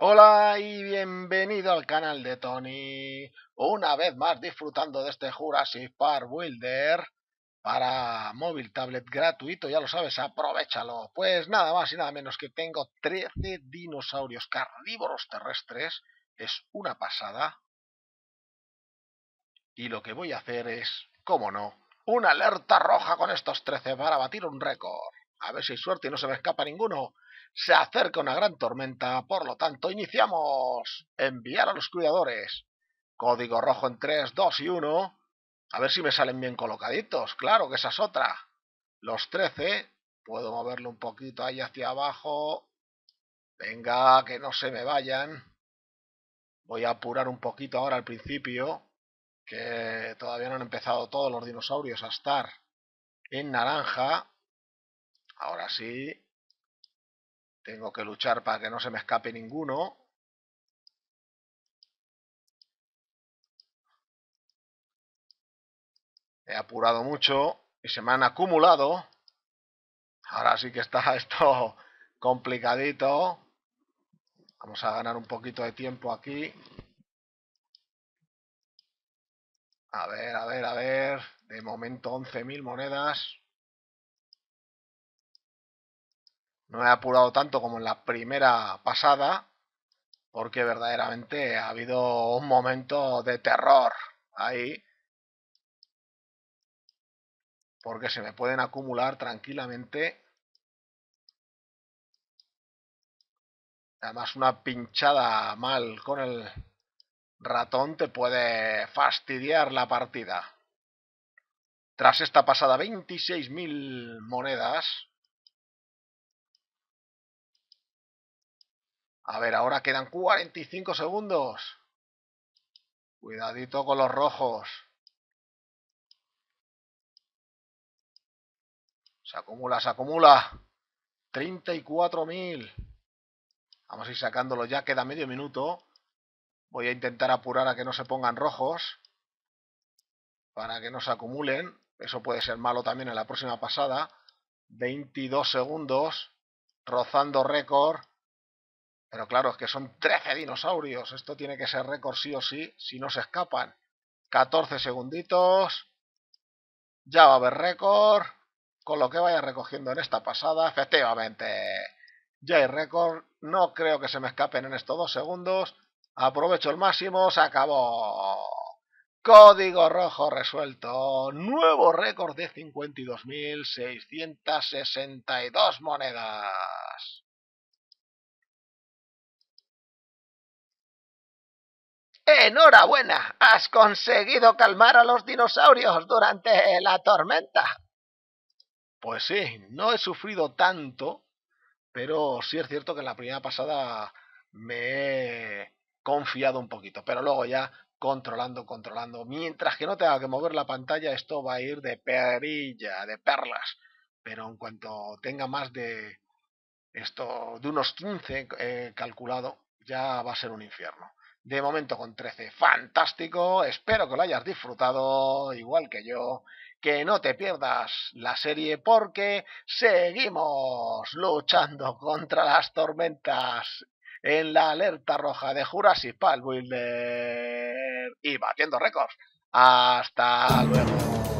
Hola y bienvenido al canal de Tony, una vez más disfrutando de este Jurassic Park Builder para móvil, tablet gratuito, ya lo sabes, aprovechalo. Pues nada más y nada menos que tengo 13 dinosaurios carnívoros terrestres es una pasada. Y lo que voy a hacer es, cómo no, una alerta roja con estos 13 para batir un récord. A ver si hay suerte y no se me escapa ninguno. Se acerca una gran tormenta, por lo tanto, iniciamos. Enviar a los cuidadores. Código rojo en 3, 2 y 1. A ver si me salen bien colocaditos. Claro que esa es otra. Los 13. Puedo moverlo un poquito ahí hacia abajo. Venga, que no se me vayan. Voy a apurar un poquito ahora al principio, que todavía no han empezado todos los dinosaurios a estar en naranja. Ahora sí, tengo que luchar para que no se me escape ninguno. He apurado mucho y se me han acumulado. Ahora sí que está esto complicadito. Vamos a ganar un poquito de tiempo aquí. A ver, a ver, a ver. De momento 11.000 monedas. No he apurado tanto como en la primera pasada. Porque verdaderamente ha habido un momento de terror ahí. Porque se me pueden acumular tranquilamente Además, una pinchada mal con el ratón te puede fastidiar la partida. Tras esta pasada 26.000 monedas. A ver, ahora quedan 45 segundos. Cuidadito con los rojos. Se acumula, se acumula. 34.000. Vamos a ir sacándolo ya, queda medio minuto. Voy a intentar apurar a que no se pongan rojos. Para que no se acumulen. Eso puede ser malo también en la próxima pasada. 22 segundos. Rozando récord. Pero claro, es que son 13 dinosaurios. Esto tiene que ser récord sí o sí. Si no se escapan. 14 segunditos. Ya va a haber récord. Con lo que vaya recogiendo en esta pasada. Efectivamente. Ya hay récord. No creo que se me escapen en estos dos segundos. Aprovecho el máximo. Se acabó. Código rojo resuelto. Nuevo récord de 52.662 monedas. ¡Enhorabuena! Has conseguido calmar a los dinosaurios durante la tormenta. Pues sí, no he sufrido tanto pero sí es cierto que en la primera pasada me he confiado un poquito. Pero luego ya controlando, controlando. Mientras que no tenga que mover la pantalla, esto va a ir de perilla, de perlas. Pero en cuanto tenga más de esto, de unos 15 eh, calculado, ya va a ser un infierno de momento con 13. Fantástico, espero que lo hayas disfrutado igual que yo, que no te pierdas la serie porque seguimos luchando contra las tormentas en la alerta roja de Jurassic Park Builder. y batiendo récords. Hasta luego.